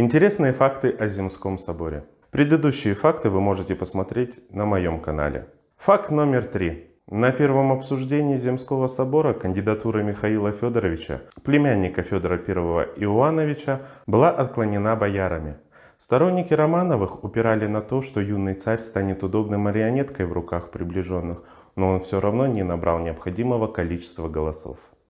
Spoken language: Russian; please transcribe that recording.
Интересные факты о Земском соборе. Предыдущие факты вы можете посмотреть на моем канале. Факт номер три. На первом обсуждении Земского собора кандидатура Михаила Федоровича, племянника Федора I Иоанновича, была отклонена боярами. Сторонники Романовых упирали на то, что юный царь станет удобной марионеткой в руках приближенных, но он все равно не набрал необходимого количества голосов.